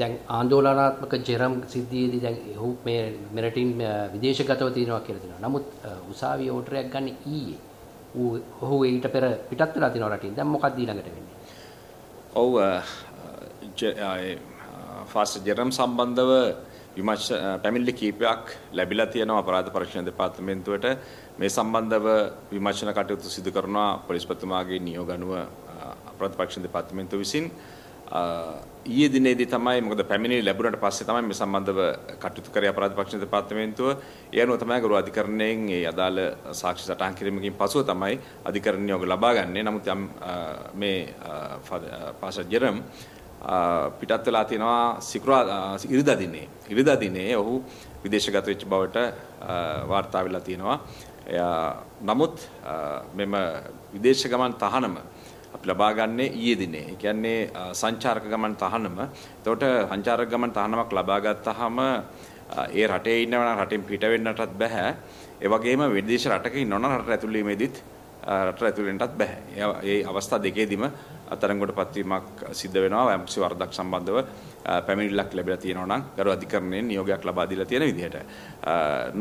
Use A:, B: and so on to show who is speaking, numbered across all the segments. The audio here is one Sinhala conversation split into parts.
A: දැන් ආන්දෝලනාත්මක ජෙරම් සිද්ධියේදී දැන් ඔහු මේ මෙරටින් විදේශගතව තියෙනවා කියලා දෙනවා. නමුත් උසාවියේ ඕඩරයක් ගන්න ඊයේ. ඌ ඔහු ඊට පෙර පිටත් වෙලා තියෙනවා රටින්. දැන් මොකක්ද ඊළඟට වෙන්නේ?
B: ඔව් ෆාස්ට් ජෙරම් සම්බන්ධව විමර්ශ පැමිණිලි කීපයක් ලැබිලා තියෙනවා අපරාධ පරීක්ෂණ දෙපාර්තමේන්තුවට. මේ සම්බන්ධව විමර්ශන කටයුතු සිදු කරනවා පොලිස්පතිතුමාගේ නියෝග අනුව අපරාධ පරීක්ෂණ දෙපාර්තමේන්තුව විසින්. ඊයේ දිනේදී තමයි මොකද පැමිණිලි ලැබුණාට පස්සේ තමයි මේ සම්බන්ධව කටයුතු කරේ අපරාධ පක්ෂ නිලධාරිත්වය. ඒ අනුව තමයි ගරු අධිකරණයෙන් ඒ අදාළ සාක්ෂි සටහන් කිරීමකින් පසුව තමයි අධිකරණ නියෝග ලබා ගන්නේ. නමුත් යම් මේ පාෂා ජෙරම් පිටත් වෙලා තියෙනවා සිකුරා ඉරිදා දිනේ. ඉරිදා දිනේ ඔහු විදේශගත වෙච්ච බවට වාර්තා වෙලා තියෙනවා. නමුත් මෙම විදේශ ගමන් තහනම අපි ලබාගන්නේ ඊයේ දිනේ. ඒ කියන්නේ සංචාරක ගමන් තහනම. එතකොට සංචාරක ගමන් තහනමක් ලබා ගත්තාම ඒ රටේ ඉන්නවා රටින් පිට වෙන්නටත් බෑ. ඒ වගේම විදේශ රටක ඉන්නවනම් රට ඇතුළේමේදීත් රට ඇතුළේටත් බෑ. ඒ අවස්ථා දෙකේදීම අතරගොට පත්වීමක් සිද්ධ වෙනවා ඇම්සි වර්ධක් සම්බන්ධව පැමිල්ලක් ලැබලා තියෙනවා නම් ගරු අධිකරණයෙන් නියෝගයක් ලබා දීලා තියෙන විදිහට.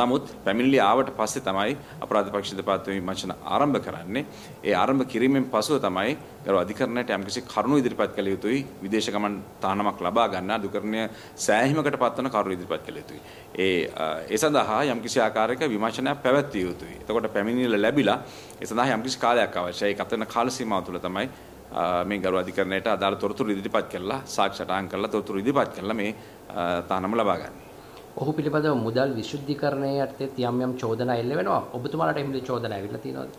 B: නමුත් පැමිණිලි ආවට පස්සේ තමයි අපරාධ පක්ෂ දෙපාර්තමේන්තුවේ විමර්ශන ආරම්භ කරන්නේ. ඒ ආරම්භ කිරීමෙන් පසුව තමයි ගරු අධිකරණයට යම්කිසි කරුණු ඉදිරිපත් කළ යුතුයි විදේශ ගමන් තහනමක් ලබා ගන්න අධිකරණය සෑහීමකට පත්වන කරුණු ඉදිරිපත් කළ යුතුයි. ඒ ඒ සඳහා යම්කිසි ආකාරයක විමර්ශනයක් පැවැත්විය යුතුයි. එතකොට පැමිණිල්ල ලැබිලා ඒ සඳහා යම්කිසි කාලයක් අවශ්‍යයි. ඒ ගත වෙන කාල සීමාව තුළ තමයි මේ ගරු අධිකරණයට අදාළ තොරතුරු ඉදිරිපත් කරලා සාක්ෂටාන් කරලා තොරතුරු ඉදිරිපත් කරලා මේ තහනම ලබා ගන්න.
A: ඔහු පිළිබඳව මුදල් විශුද්ධිකරණය යටතේ යම් යම් චෝදනා එල්ල වෙනවා. ඔබතුමාලට එහෙම චෝදනා ඇවිල්ලා තියෙනවද?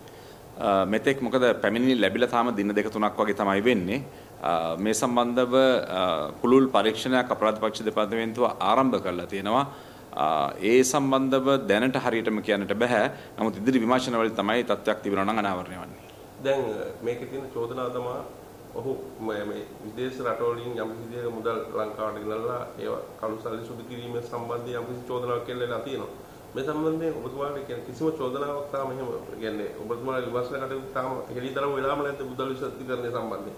B: මෙතෙක් මොකද පැමිණිලි ලැබිලා තාම දින දෙක තුනක් වගේ තමයි වෙන්නේ. මේ සම්බන්ධව පුළුල් පරීක්ෂණයක් අපරාධ පක්ෂ දෙපාර්තමේන්තුව ආරම්භ කරලා තියෙනවා. ඒ සම්බන්ධව දැනට හරියටම කියන්නට බෑ. නමුත් ඉදිරි විමර්ශනවල තමයි තත්ත්වයක් තිබෙනවා නම් අනාවරණය වෙන්නේ.
C: දැන් මේකේ තියෙන චෝදනාව තමයි ඔහු මේ විදේශ රටවලින් යම් විදිහක මුදල් ලංකාවට ගෙනල්ලා ඒවා කළු සල්ලි සුදු කිරීම සම්බන්ධයෙන් යම් කිසි චෝදනාවක් කෙල්ලලා තියෙනවා. මේ සම්බන්ධයෙන් ඔබතුමාට කියන කිසිම චෝදනාවක් තාම එහෙම කියන්නේ ඔබතුමාලා විමර්ශන කටයුතු තාම හෙළිතරම් වෙලාම නැද්ද මුදල් විශ්වස්තිකරණය සම්බන්ධයෙන්?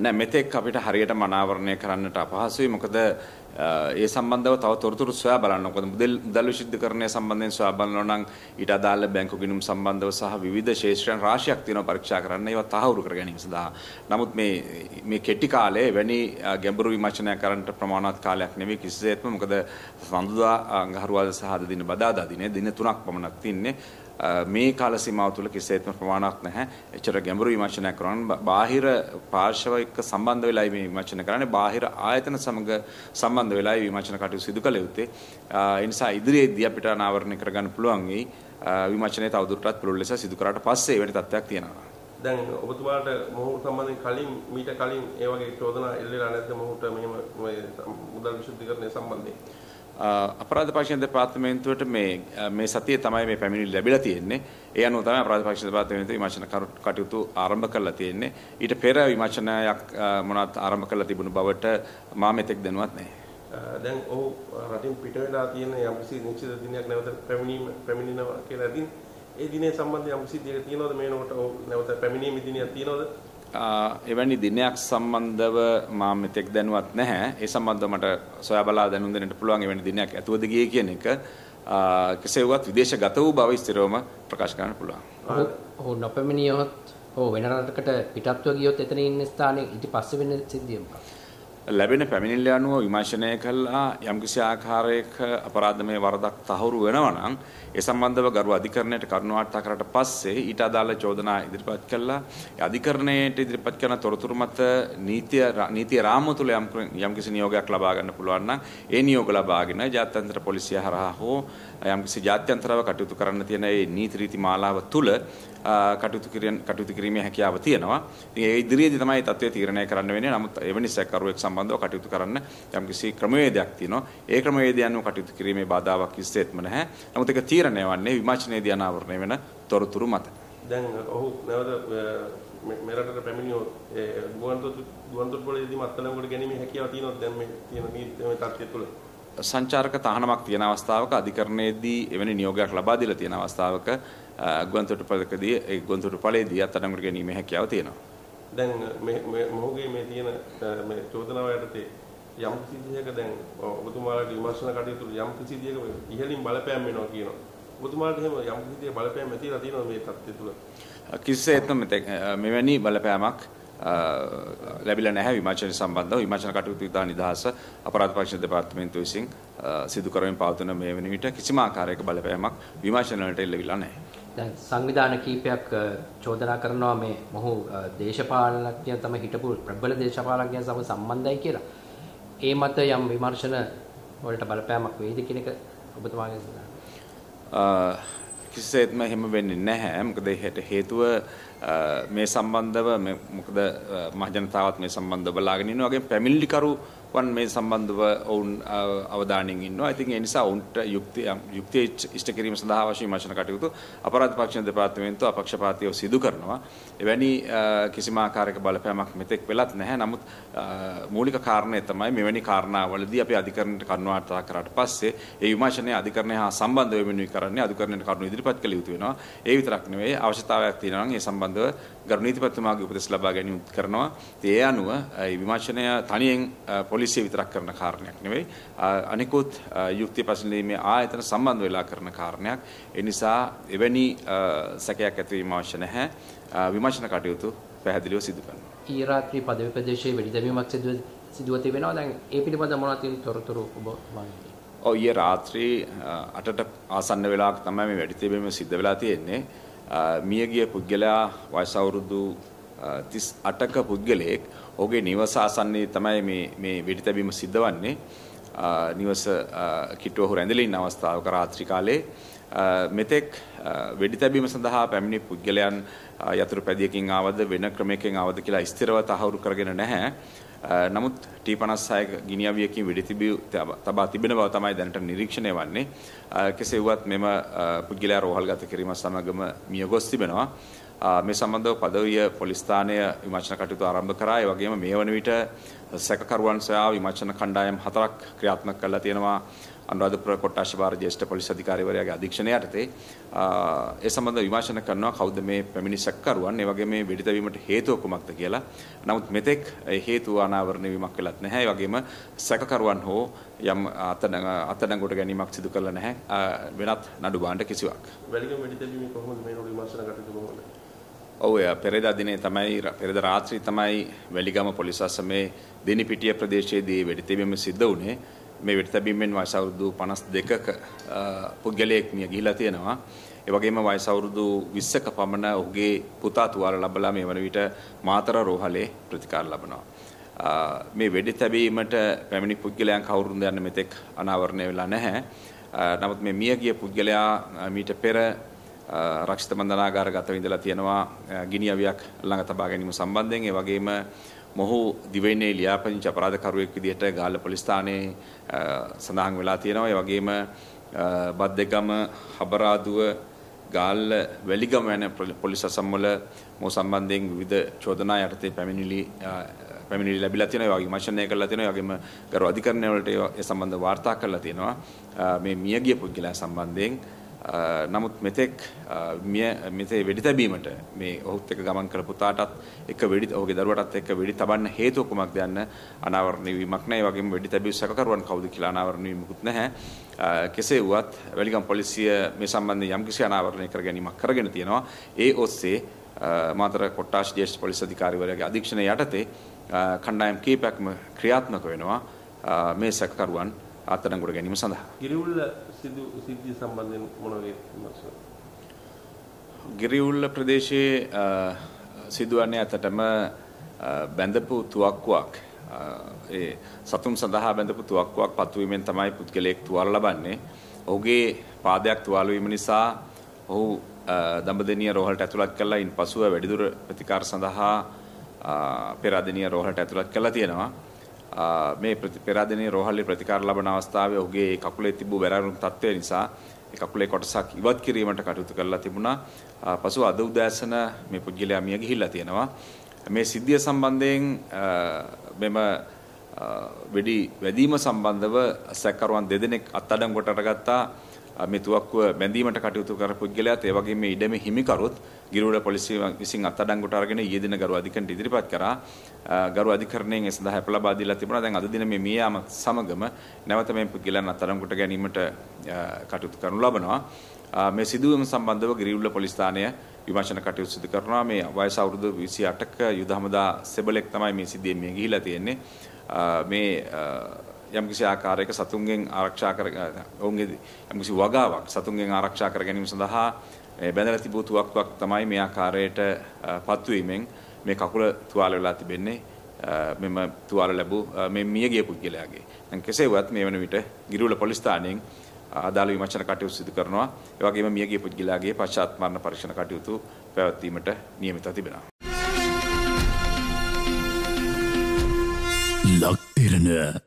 B: නෑ මෙතෙක් අපිට හරියට මනාවරණය කරන්නට අපහසුයි මොකද ඒ සම්බන්ධව තව තොරතුරු සොයා බලන්න. මොකද මුදල් මුදල් විශුද්ධිකරණය සම්බන්ධයෙන් සොයා බලනවා නම් ඊට අදාළ බැංකු ගිණුම් සම්බන්ධව සහ විවිධ ශේෂ්ත්‍රයන් රාශියක් තියෙනවා පරීක්ෂා කරන්න ඒවා තහවුරු කර ගැනීම සඳහා. නමුත් මේ මේ කෙටි කාලයේ වැනි ගැඹුරු විමර්ශනයක් කරන්නට ප්‍රමාණවත් කාලයක් නෙවෙයි කිසිසේත්ම. මොකද සඳුදා අඟහරුවාදා සහ අද දින බදාදා දිනේ දින තුනක් පමණක් තින්නේ. මේ කාල සීමාව තුළ කිසිසේත්ම ප්‍රමාණයක් නැහැ. එච්චර ගැඹුරු විමර්ශනයක් කරනවා. බාහිර පාර්ශව එක්ක සම්බන්ධ වෙලායි මේ විමර්ශන කරන්නේ. බාහිර ආයතන සමග සම්බන්ධ වෙලායි විමර්ශන කටයුතු සිදු කළ යුත්තේ. ඒ නිසා ඉදිරියේදී අපිට අනාවරණය කරගන්න පුළුවන් වෙයි. විමර්ශනයේ තවදුරටත් පුළුල් ලෙස සිදු කරාට පස්සේ වෙන තත්ත්වයක් තියෙනවා.
C: දැන් ඔබතුමාට මොහු සම්බන්ධයෙන් කලින් මීට කලින් ඒ වගේ චෝදනා එල්ලලා නැද්ද මොහුට මෙහෙම මුදල් විසුද්ධිකරණය සම්බන්ධයෙන්
B: අපරාධ පරීක්ෂණ දෙපාර්තමේන්තුවට මේ මේ සතියේ තමයි මේ පැමිණිලි ලැබිලා තියෙන්නේ. ඒ අනුව තමයි අපරාධ පරීක්ෂණ දෙපාර්තමේන්තුව විමර්ශන කටයුතු ආරම්භ කරලා තියෙන්නේ. ඊට පෙර විමර්ශනයක් මොනවත් ආරම්භ කරලා තිබුණු බවට මා මෙතෙක් දැනුවත් නැහැ.
C: දැන් ඔහු රටින් පිට වෙලා තියෙන යම්කිසි නිශ්චිත දිනයක් නැවත පැමිණීම පැමිණෙනවා කියලා දින් ඒ දිනේ සම්බන්ධයෙන් යම්කිසි දෙයක් තියෙනවද මේ නෝට ඔහු නැවත පැමිණීමේ දිනයක් තියෙනවද?
B: එවැනි දිනයක් සම්බන්ධව මා මෙතෙක් දැනුවත් නැහැ. ඒ සම්බන්ධව මට සොයා බලා දැනුම් දෙන්නට පුළුවන් එවැනි දිනයක් ඇතුවද ගියේ කියන එක. කෙසේ වුවත් විදේශගත වූ බව ස්ථිරවම ප්‍රකාශ කරන්න පුළුවන්.
A: ඔව් නොපැමිණියොත් ඔව් වෙන රටකට පිටත්ව ගියොත් එතන ඉන්න ස්ථානයේ ඊට පස්සේ වෙන සිද්ධිය මොකක්ද?
B: ලැබෙන පැමිණිල්ල අනුව විමර්ශනය කළා යම්කිසි ආකාරයක අපරාධමය වරදක් තහවුරු වෙනවා නම් ඒ සම්බන්ධව ගරු අධිකරණයට කරුණු වාර්තා කරලා පස්සේ ඊට අදාළ චෝදනා ඉදිරිපත් කළා ඒ අධිකරණයට ඉදිරිපත් කරන තොරතුරු මත නීතිය නීතිය රාමුව තුළ යම් යම්කිසි නියෝගයක් ලබා ගන්න පුළුවන් නම් ඒ නියෝග ලබාගෙන ජාත්‍යන්තර පොලිසිය හරහා හෝ යම්කිසි ජාත්‍යන්තරව කටයුතු කරන්න තියෙන ඒ නීති රීති මාලාව තුළ කටයුතු කටයුතු කිරීමේ හැකියාව තියෙනවා. ඉතින් ඒ ඉදිරියේදී තමයි තත්ත්වය තීරණය කරන්න වෙන්නේ. නමුත් එවැනි සැකකරුවෙක් සම්බන්ධව කටයුතු කරන්න යම්කිසි ක්‍රමවේදයක් තියෙනවා. ඒ ක්‍රමවේදය අනුව කටයුතු කිරීමේ බාධාවක් කිසිසේත්ම නැහැ. නමුත් ඒක තීරණය වන්නේ විමර්ශනයේදී අනාවරණය වෙන තොරතුරු මත.
C: දැන් ඔහු නැවත මෙරටට පැමිණියොත් ගුවන්තොටුවලදී මත්තලම් කොට ගැනීම හැකියාව තියෙනවද දැන් මේ තියෙන මේ තත්ත්වය තුළ
B: සංචාරක තහනමක් තියෙන අවස්ථාවක අධිකරණයේදී එවැනි නියෝගයක් ලබා දීලා තියෙන අවස්ථාවක ගුවන්තොටුපළකදී ඒ ගුවන්තොටුපළේදී අත්අඩංගුවට ගැනීමේ හැකියාව තියෙනවා.
C: දැන් මේ මොහුගේ මේ තියෙන මේ චෝදනාව යටතේ යම් කිසිදයක දැන් ඔබතුමාලාට විමර්ශන කටයුතු යම් කිසිදයක ඉහළින් බලපෑම් වෙනවා කියනවා. ඔබතුමාලාට එහෙම යම් කිසිදයක බලපෑම් ඇතිලා තියෙනවා මේ தත්ත්වය තුළ.
B: කිසිසේත්ම මෙවැනි බලපෑමක් ලැබිලා නැහැ විමර්ශන සම්බන්ධව විමර්ශන කටයුතු ඉතා නිදහස අපරාධ පරීක්ෂණ දෙපාර්තමේන්තුව විසින් සිදු කරමින් පවත්වන මේ වෙන විට කිසිම ආකාරයක බලපෑමක් විමර්ශන වලට එල්ලවිලා නැහැ.
A: දැන් සංවිධාන කීපයක් චෝදනා කරනවා මේ මොහු දේශපාලනඥයන් තම හිටපු ප්‍රබල දේශපාලනඥයන් සමග සම්බන්ධයි කියලා. ඒ මත යම් විමර්ශන වලට බලපෑමක් වෙයිද කියන එක ඔබතුමාගේ
B: කිසිසේත්ම එහෙම වෙන්නේ නැහැ. මොකද ඒකට හේතුව මේ සම්බන්ධව මොකද මහජනතාවත් මේ සම්බන්ධව බලාගෙන ඉන්නවා. වගේ පැමිණිලිකරු වන් මේ සම්බන්ධව ඔවුන් අවධානින් ඉන්නවා. ඉතින් ඒ නිසා ඔවුන්ට යුක්ති යුක්තිය ඉෂ්ට කිරීම සඳහා අවශ්‍ය විමර්ශන කටයුතු අපරාධ පක්ෂ දෙපාර්තමේන්තුව අපක්ෂපාතීව සිදු කරනවා. එවැනි කිසිම ආකාරයක බලපෑමක් මෙතෙක් වෙලත් නැහැ. නමුත් මූලික කාරණය තමයි මෙවැනි කාරණාවලදී අපි අධිකරණයට කරුණාවාර්තා කරාට පස්සේ ඒ විමර්ශනය අධිකරණය හා සම්බන්ධ වෙමිනුයි කරන්නේ අධිකරණයට කරුණු ඉදිරිපත් කළ යුතු වෙනවා. ඒ විතරක් නෙවෙයි අවශ්‍යතාවයක් තියෙනවා නම් ඒ සම්බන්ධව ගරු නීතිපතිතුමාගේ උපදෙස් ලබා ගැනීම කරනවා. ඒ අනුව ඒ විමර්ශනය තනියෙන් පොලිසිය විතරක් කරන කාරණයක් නෙවෙයි අනිකුත් යුක්ති පසුලීමේ ආයතන සම්බන්ධ වෙලා කරන කාරණයක් ඒ නිසා එවැනි සැකයක් ඇතිවීම අවශ්‍ය නැහැ විමර්ශන කටයුතු පැහැදිලිව සිදු කරනවා
A: ඊරාත්‍රී පදවි ප්‍රදේශයේ වෙඩිදැමීමක් සිදුව සිදුව තිබෙනවා දැන් ඒ පිළිබඳව මොනවද තොරතුරු ඔබ වන්නේ
B: ඔව් ඊයේ රාත්‍රී 8ට ආසන්න වෙලාවක තමයි මේ වෙඩිතැබීම සිද්ධ වෙලා තියෙන්නේ මියගිය පුද්ගලයා වයස අවුරුදු 38ක පුද්ගලයෙක් ඔහුගේ නිවස ආසන්නයේ තමයි මේ මේ වෙඩි තැබීම සිද්ධ වන්නේ. නිවස කිට්ටුව ඔහු රැඳිලා ඉන්න අවස්ථාවක රාත්‍රී කාලයේ මෙතෙක් වෙඩි තැබීම සඳහා පැමිණි පුද්ගලයන් යතුරු පැදියකින් ආවද වෙන ක්‍රමයකින් ආවද කියලා ස්ථිරව තහවුරු කරගෙන නැහැ. නමුත් T56 ගිනිඅවියකින් වෙඩි තබා තිබෙන බව තමයි දැනට නිරීක්ෂණය වන්නේ. කෙසේ වුවත් මෙම පුද්ගලයා රෝහල්ගත කිරීම සමගම මියගොස් තිබෙනවා. මේ සම්බන්ධව පදවිය පොලිස් ස්ථානය විමර්ශන කටයුතු ආරම්භ කරා. ඒ වගේම මේ වන විට සැකකරුවන් සොයා විමර්ශන කණ්ඩායම් හතරක් ක්‍රියාත්මක කරලා තියෙනවා. අනුරාධපුර කොට්ටාශ භාර ජ්‍යෙෂ්ඨ පොලිස් අධිකාරීවරයාගේ අධීක්ෂණය යටතේ ඒ සම්බන්ධ විමර්ශන කරනවා කවුද මේ පැමිණි සැකකරුවන් ඒ වගේම මේ වෙඩිත වීමට හේතුව කුමක්ද කියලා. නමුත් මෙතෙක් හේතු අනාවරණය වීමක් වෙලත් නැහැ. ඒ වගේම සැකකරුවන් හෝ යම් අත්අඩංගුවට ගැනීමක් සිදු කරලා නැහැ. වෙනත් නඩු භාණ්ඩ කිසිවක්.
C: වැලිගම වෙඩිත වීම කොහොමද මේ විමර්ශන කටයුතු කොහොමද?
B: ඔව් පෙරේදා දිනේ තමයි පෙරේදා රාත්‍රී තමයි වැලිගම පොලිස් අසමේ දෙනිපිටිය ප්‍රදේශයේදී වෙඩිතැබීම සිද්ධ වුණේ. මේ වෙඩිතැබීමෙන් වයස අවුරුදු 52ක පුද්ගලයෙක් මිය ගිහිලා තියෙනවා. ඒ වගේම වයස අවුරුදු 20ක පමණ ඔහුගේ පුතා තුවාල ලැබලා මේ වන විට මාතර රෝහලේ ප්‍රතිකාර ලබනවා. මේ වෙඩිතැබීමට පැමිණි පුද්ගලයන් කවුරුන්ද යන්න මෙතෙක් අනාවරණය වෙලා නැහැ. නමුත් මේ මිය ගිය පුද්ගලයා මීට පෙර රක්ෂිත බන්ධනාගාර ගත විඳලා තියෙනවා ගිනි අවියක් ළඟ තබා ගැනීම සම්බන්ධයෙන් ඒ වගේම මොහු දිවයිනේ ලියාපදිංචි අපරාධකරුවෙක් විදිහට ගාල්ල පොලිස් ස්ථානයේ සඳහන් වෙලා තියෙනවා ඒ වගේම බද්දගම හබරාදුව ගාල්ල වැලිගම යන පොලිස් අසම්වල මොහු සම්බන්ධයෙන් විවිධ චෝදනා යටතේ පැමිණිලි පැමිණිලි ලැබිලා තියෙනවා ඒ වගේම විමර්ශනය කරලා තියෙනවා ඒ වගේම ගරු අධිකරණවලට ඒ සම්බන්ධ වාර්තා කරලා තියෙනවා මේ මියගිය පුද්ගලයා සම්බන්ධයෙන් නමුත් මෙතෙක් මෙසේ වෙඩි තැබීමට මේ ඔහුත් එක්ක ගමන් කළ පුතාටත් එක වෙඩි ඔහුගේ දරුවටත් එක්ක වෙඩි තබන්න හේතුව කුමක්ද යන්න අනාවරණය වීමක් නැහැ. ඒ වගේම වෙඩි තැබිය සැකකරුවන් කවුද කියලා අනාවරණය වීමකුත් නැහැ. කෙසේ වුවත් වැලිගම් පොලිසිය මේ සම්බන්ධයෙන් යම්කිසි අනාවරණය කර ගැනීමක් කරගෙන තියෙනවා. ඒ ඔස්සේ මාතර කොට්ටාස් ජ්‍යෙෂ්ඨ පොලිස් අධිකාරිවරයාගේ අධීක්ෂණය යටතේ කණ්ඩායම් කීපයක්ම ක්‍රියාත්මක වෙනවා මේ සැකකරුවන් ආතරංගුර ගැනීම සඳහා.
C: ගිරිඋල්ල සිද්ධිය සම්බන්ධයෙන් මොන
B: ගිරිඋල්ල ප්‍රදේශයේ සිදුවන්නේ අතටම බැඳපු තුවක්කුවක් ඒ සතුන් සඳහා බැඳපු තුවක්කුවක් පත්වීමෙන් තමයි පුද්ගලයෙක් තුවාල ලබන්නේ. ඔහුගේ පාදයක් තුවාල වීම නිසා ඔහු දඹදෙණිය රෝහලට ඇතුළත් කළා. ඉන් පසුව වැඩිදුර ප්‍රතිකාර සඳහා පෙරදෙණිය රෝහලට ඇතුළත් කළා තියෙනවා. මේ පෙරාදෙනේ රෝහලේ ප්‍රතිකාර ලබන අවස්ථාවේ ඔහුගේ කකුලේ තිබූ වැරාරුණු තත්ත්වය නිසා ඒ කකුලේ කොටසක් ඉවත් කිරීමට කටයුතු කරලා තිබුණා. පසු අද උදෑසන මේ පුද්ගලයා මිය ගිහිල්ලා තියෙනවා. මේ සිද්ධිය සම්බන්ධයෙන් මෙම වෙඩි වැදීම සම්බන්ධව සැකකරුවන් දෙදෙනෙක් අත්අඩංගුවට අරගත්තා. මේ තුවක්කුව බැඳීමට කටයුතු කරපු පුද්ගලයාත් ඒ වගේම ඉඩමේ හිමිකරුත් ගිරවඩ පොලිසිය විසින් අත්අඩංගුවට අරගෙන ඊයේ දින ගරු අධිකරණයට ඉදිරිපත් කරා ගරු අධිකරණයෙන් ඒ සඳහා අප ලබා දීලා තිබුණා දැන් අද දින මේ මියාම සමගම නැවත මේ පුද්ගලයන් අත්අඩංගුවට ගැනීමට කටයුතු කරනු ලබනවා මේ සිදුවීම සම්බන්ධව ගිරවඩ පොලිස් ස්ථානය විමර්ශන කටයුතු සිදු කරනවා මේ වයස අවුරුදු 28ක යුද හමුදා සෙබලෙක් තමයි මේ සිදුවීමේ ගිහිලා තියෙන්නේ මේ යම්කිසි ආකාරයක සතුන්ගෙන් ආරක්ෂා කර ඔවුන්ගේ යම්කිසි වගාවක් සතුන්ගෙන් ආරක්ෂා කර ගැනීම සඳහා බැඳලා තිබූ තුවක්කුවක් තමයි මේ ආකාරයට පත්වීමෙන් මේ කකුල තුවාල වෙලා තිබෙන්නේ මෙම තුවාල ලැබූ මේ මියගිය පුද්ගලයාගේ. දැන් කෙසේ වුවත් මේ වන විට ගිරුවල පොලිස් ස්ථානයෙන් අදාළ විමර්ශන කටයුතු සිදු කරනවා. ඒ වගේම මියගිය පුද්ගලයාගේ පශ්චාත් මරණ පරීක්ෂණ කටයුතු පැවැත්වීමට නියමිතව තිබෙනවා. ලක්